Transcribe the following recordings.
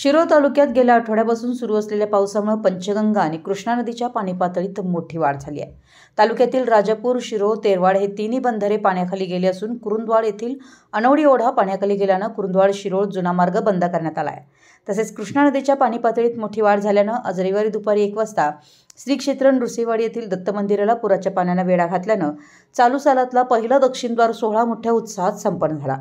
शिरो तालुक्यात गेल्या आठवड्यापासून सुरू असलेल्या पावसामुळे पंचगंगा आणि कृष्णा नदीच्या पाणी पातळीत मोठी वाढ झाली आहे तालुक्यातील राजापूर शिरो तेरवाड हे तिन्ही बंधारे पाण्याखाली गेले असून कुरुंदवाड येथील अनवडी ओढा पाण्याखाली गेल्यानं कुरुंदवाड शिरोळ जुना मार्ग बंद करण्यात आला आहे तसेच कृष्णा नदीच्या पाणी पातळीत मोठी वाढ झाल्यानं आज रविवारी दुपारी एक वाजता श्री क्षेत्र नृसिंहवाडी येथील दत्त मंदिराला पुराच्या पाण्यानं वेढा घातल्यानं चालू सालातला पहिला दक्षिणद्वार सोहळा मोठ्या उत्साहात संपन्न झाला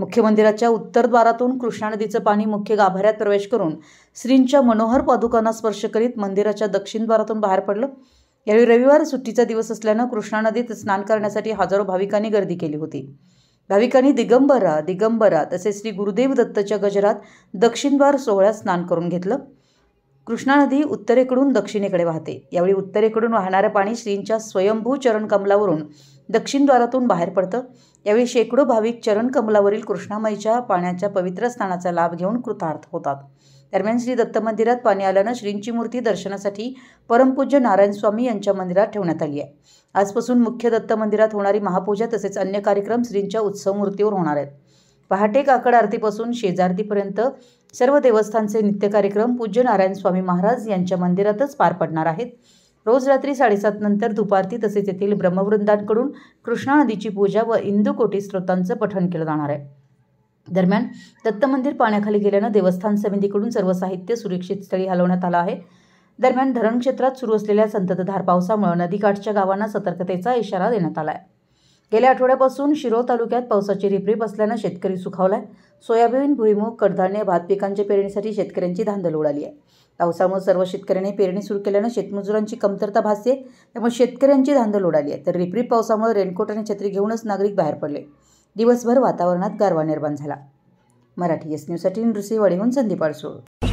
मुख्य मंदिराच्या उत्तरद्वारातून कृष्णा नदीचं पाणी मुख्य गाभाऱ्यात प्रवेश करून श्रींच्या मनोहर पादुकांना स्पर्श करीत मंदिराच्या दक्षिण बाहेर पडलं यावेळी रविवार सुट्टीचा दिवस असल्यानं कृष्णा नदीत स्नान करण्यासाठी हजारो भाविकांनी गर्दी केली होती भाविकांनी दिगंबरा दिगंबरा तसेच श्री गुरुदेव दत्तच्या गजरात दक्षिणद्वार सोहळ्यात स्नान करून घेतलं कृष्णा नदी उत्तरेकडून दक्षिणेकडे वाहते यावेळी उत्तरेकडून वाहणारं पाणी श्रींच्या स्वयंभू चरण कमलावरून दक्षिणद्वारातून बाहेर पडतं यावेळी शेकडो भाविक चरण कमलावरील कृष्णामाईच्या पाण्याच्या पवित्र स्थानाचा लाभ घेऊन कृतार्थ होतात दरम्यान श्री दत्त मंदिरात पाणी आल्यानं श्रींची मूर्ती दर्शनासाठी परमपूज्य नारायण स्वामी यांच्या मंदिरात ठेवण्यात आली आहे आजपासून मुख्य दत्त मंदिरात होणारी महापूजा तसेच अन्य कार्यक्रम श्रींच्या उत्सव मूर्तीवर होणार आहेत पहाटे काकड आरतीपासून शेजारतीपर्यंत सर्व देवस्थानचे नित्य कार्यक्रम पूज्य नारायण स्वामी महाराज यांच्या मंदिरातच पार पडणार आहेत रोज रात्री साडेसात नंतर दुपारती तसेच येथील ब्रह्मवृंदांकडून कृष्णा नदीची पूजा व इंदुकोटी स्त्रोतांचं पठण केलं जाणार आहे दरम्यान दत्त मंदिर पाण्याखाली गेल्यानं देवस्थान समितीकडून सर्व साहित्य सुरक्षित स्थळी हलवण्यात आलं आहे दरम्यान धरण क्षेत्रात सुरू असलेल्या संततधार पावसामुळे नदीकाठच्या गावांना सतर्कतेचा इशारा देण्यात आला आहे गेल्या आठवड्यापासून शिरोळ तालुक्यात पावसाची रिपरिप असल्यानं शेतकरी आहे सोयाबीन भुईमूग कडधान्य भात पिकांच्या पेरणीसाठी शेतकऱ्यांची धांदल उडाली आहे पावसामुळे सर्व शेतकऱ्यांनी पेरणी सुरू केल्यानं शेतमजुरांची कमतरता भासते त्यामुळे शेतकऱ्यांची धांदल उडाली आहे तर रिपरिप पावसामुळे रेनकोट आणि छत्री घेऊनच नागरिक बाहेर पडले दिवसभर वातावरणात गारवा निर्माण झाला मराठी एस न्यूजसाठी नृसिंहवाडीहून संदीपाळ संदीप